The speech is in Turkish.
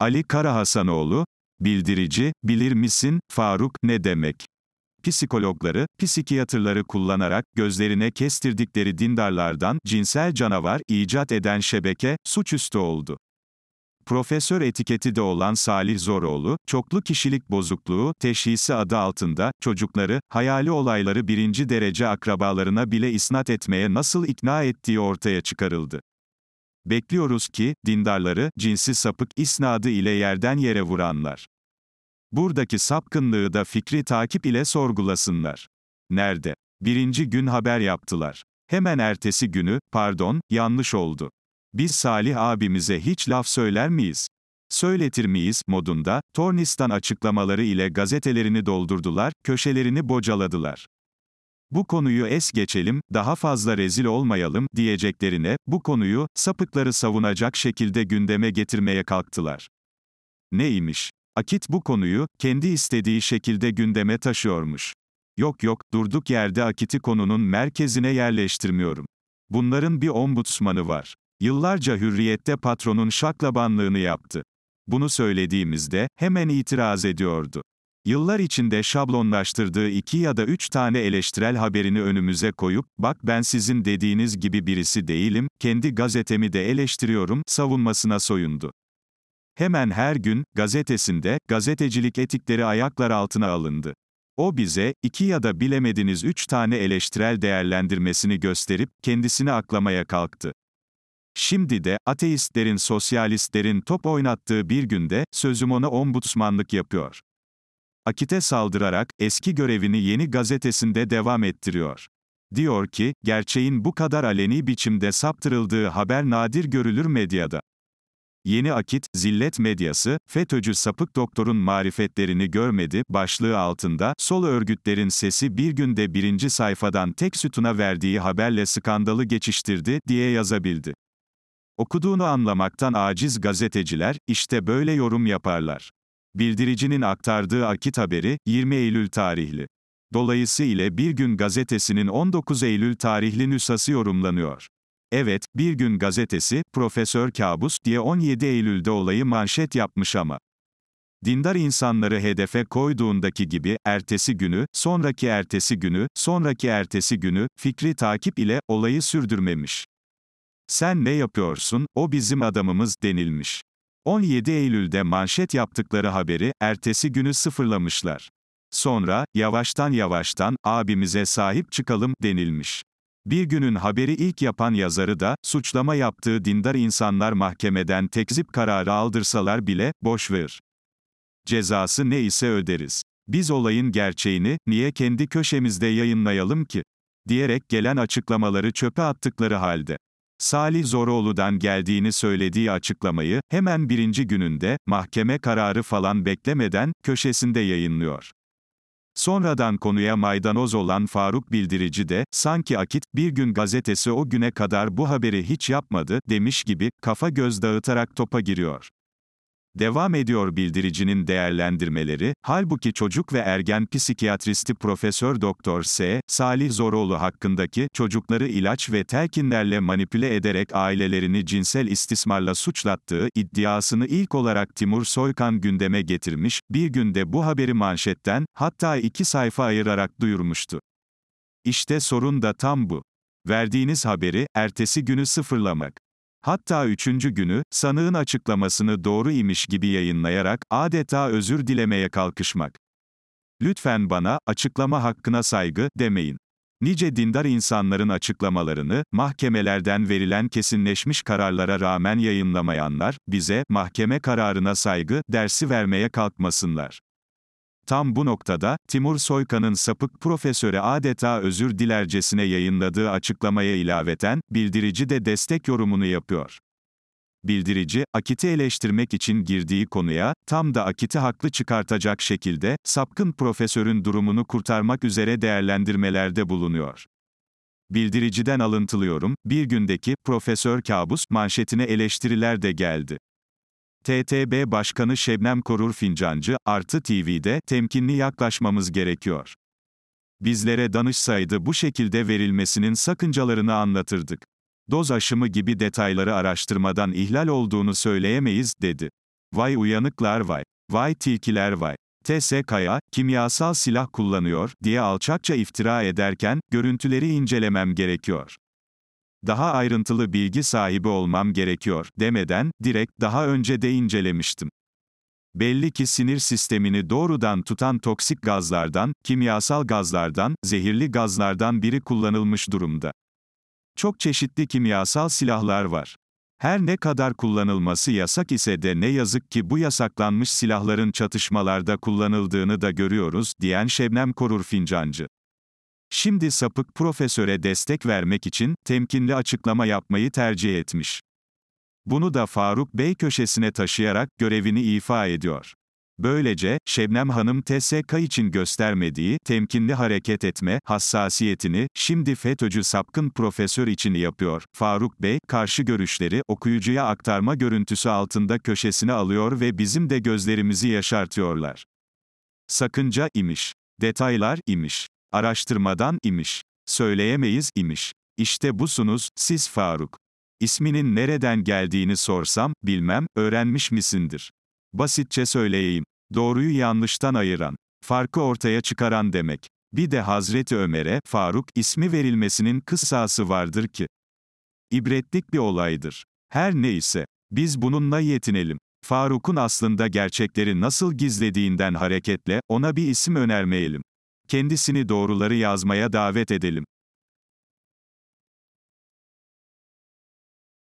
Ali Karahasanoğlu, bildirici, bilir misin, Faruk, ne demek? Psikologları, psikiyatrları kullanarak gözlerine kestirdikleri dindarlardan cinsel canavar icat eden şebeke suçüstü oldu. Profesör etiketi de olan Salih Zoroğlu, çoklu kişilik bozukluğu teşhisi adı altında çocukları, hayali olayları birinci derece akrabalarına bile isnat etmeye nasıl ikna ettiği ortaya çıkarıldı. Bekliyoruz ki, dindarları, cinsi sapık isnadı ile yerden yere vuranlar. Buradaki sapkınlığı da fikri takip ile sorgulasınlar. Nerede? Birinci gün haber yaptılar. Hemen ertesi günü, pardon, yanlış oldu. Biz Salih abimize hiç laf söyler miyiz? Söyletir miyiz, modunda, Tornistan açıklamaları ile gazetelerini doldurdular, köşelerini bocaladılar bu konuyu es geçelim, daha fazla rezil olmayalım, diyeceklerine, bu konuyu, sapıkları savunacak şekilde gündeme getirmeye kalktılar. Neymiş? Akit bu konuyu, kendi istediği şekilde gündeme taşıyormuş. Yok yok, durduk yerde Akit'i konunun merkezine yerleştirmiyorum. Bunların bir ombudsmanı var. Yıllarca hürriyette patronun şaklabanlığını yaptı. Bunu söylediğimizde, hemen itiraz ediyordu. Yıllar içinde şablonlaştırdığı iki ya da üç tane eleştirel haberini önümüze koyup, bak ben sizin dediğiniz gibi birisi değilim, kendi gazetemi de eleştiriyorum, savunmasına soyundu. Hemen her gün, gazetesinde, gazetecilik etikleri ayaklar altına alındı. O bize, iki ya da bilemediniz üç tane eleştirel değerlendirmesini gösterip, kendisini aklamaya kalktı. Şimdi de, ateistlerin sosyalistlerin top oynattığı bir günde, sözüm ona ombudsmanlık yapıyor. Akit'e saldırarak, eski görevini yeni gazetesinde devam ettiriyor. Diyor ki, gerçeğin bu kadar aleni biçimde saptırıldığı haber nadir görülür medyada. Yeni Akit, Zillet Medyası, FETÖ'cü sapık doktorun marifetlerini görmedi, başlığı altında, sol örgütlerin sesi bir günde birinci sayfadan tek sütuna verdiği haberle skandalı geçiştirdi, diye yazabildi. Okuduğunu anlamaktan aciz gazeteciler, işte böyle yorum yaparlar. Bildiricinin aktardığı akit haberi, 20 Eylül tarihli. Dolayısıyla Bir Gün gazetesinin 19 Eylül tarihli nüshası yorumlanıyor. Evet, Bir Gün gazetesi, Profesör Kabus diye 17 Eylül'de olayı manşet yapmış ama. Dindar insanları hedefe koyduğundaki gibi, ertesi günü, sonraki ertesi günü, sonraki ertesi günü, fikri takip ile, olayı sürdürmemiş. Sen ne yapıyorsun, o bizim adamımız, denilmiş. 17 Eylül'de manşet yaptıkları haberi, ertesi günü sıfırlamışlar. Sonra, yavaştan yavaştan, abimize sahip çıkalım, denilmiş. Bir günün haberi ilk yapan yazarı da, suçlama yaptığı dindar insanlar mahkemeden tekzip kararı aldırsalar bile, boşver. Cezası ne ise öderiz. Biz olayın gerçeğini, niye kendi köşemizde yayınlayalım ki? Diyerek gelen açıklamaları çöpe attıkları halde. Salih Zoroğlu'dan geldiğini söylediği açıklamayı, hemen birinci gününde, mahkeme kararı falan beklemeden, köşesinde yayınlıyor. Sonradan konuya maydanoz olan Faruk Bildirici de, sanki Akit, bir gün gazetesi o güne kadar bu haberi hiç yapmadı, demiş gibi, kafa göz dağıtarak topa giriyor. Devam ediyor bildiricinin değerlendirmeleri, halbuki çocuk ve ergen psikiyatristi Profesör Doktor S. Salih Zoroğlu hakkındaki çocukları ilaç ve telkinlerle manipüle ederek ailelerini cinsel istismarla suçlattığı iddiasını ilk olarak Timur Soykan gündeme getirmiş, bir günde bu haberi manşetten, hatta iki sayfa ayırarak duyurmuştu. İşte sorun da tam bu. Verdiğiniz haberi, ertesi günü sıfırlamak. Hatta üçüncü günü, sanığın açıklamasını doğru imiş gibi yayınlayarak, adeta özür dilemeye kalkışmak. Lütfen bana, açıklama hakkına saygı, demeyin. Nice dindar insanların açıklamalarını, mahkemelerden verilen kesinleşmiş kararlara rağmen yayınlamayanlar, bize, mahkeme kararına saygı, dersi vermeye kalkmasınlar. Tam bu noktada, Timur Soykan'ın sapık profesöre adeta özür dilercesine yayınladığı açıklamaya ilaveten, bildirici de destek yorumunu yapıyor. Bildirici, Akit'i eleştirmek için girdiği konuya, tam da Akit'i haklı çıkartacak şekilde, sapkın profesörün durumunu kurtarmak üzere değerlendirmelerde bulunuyor. Bildiriciden alıntılıyorum, bir gündeki, Profesör Kabus, manşetine eleştiriler de geldi. TTB Başkanı Şebnem Korur Fincancı, Artı TV'de, temkinli yaklaşmamız gerekiyor. Bizlere danışsaydı bu şekilde verilmesinin sakıncalarını anlatırdık. Doz aşımı gibi detayları araştırmadan ihlal olduğunu söyleyemeyiz, dedi. Vay uyanıklar vay. Vay tilkiler vay. TSK'ya, kimyasal silah kullanıyor, diye alçakça iftira ederken, görüntüleri incelemem gerekiyor daha ayrıntılı bilgi sahibi olmam gerekiyor demeden, direkt daha önce de incelemiştim. Belli ki sinir sistemini doğrudan tutan toksik gazlardan, kimyasal gazlardan, zehirli gazlardan biri kullanılmış durumda. Çok çeşitli kimyasal silahlar var. Her ne kadar kullanılması yasak ise de ne yazık ki bu yasaklanmış silahların çatışmalarda kullanıldığını da görüyoruz, diyen Şebnem Korur Fincancı. Şimdi sapık profesöre destek vermek için temkinli açıklama yapmayı tercih etmiş. Bunu da Faruk Bey köşesine taşıyarak görevini ifa ediyor. Böylece, Şebnem Hanım TSK için göstermediği temkinli hareket etme hassasiyetini, şimdi FETÖ'cü sapkın profesör için yapıyor. Faruk Bey, karşı görüşleri okuyucuya aktarma görüntüsü altında köşesine alıyor ve bizim de gözlerimizi yaşartıyorlar. Sakınca imiş. Detaylar imiş. Araştırmadan imiş. Söyleyemeyiz imiş. İşte busunuz, siz Faruk. İsminin nereden geldiğini sorsam, bilmem, öğrenmiş misindir? Basitçe söyleyeyim. Doğruyu yanlıştan ayıran, farkı ortaya çıkaran demek. Bir de Hazreti Ömer'e, Faruk, ismi verilmesinin kıssası vardır ki. İbretlik bir olaydır. Her neyse, biz bununla yetinelim. Faruk'un aslında gerçekleri nasıl gizlediğinden hareketle, ona bir isim önermeyelim. Kendisini doğruları yazmaya davet edelim.